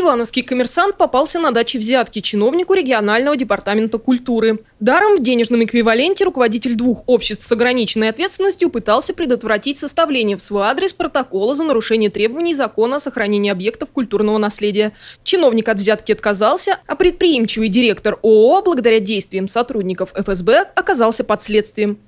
Ивановский коммерсант попался на даче взятки чиновнику регионального департамента культуры. Даром в денежном эквиваленте руководитель двух обществ с ограниченной ответственностью пытался предотвратить составление в свой адрес протокола за нарушение требований закона о сохранении объектов культурного наследия. Чиновник от взятки отказался, а предприимчивый директор ООО благодаря действиям сотрудников ФСБ оказался под следствием.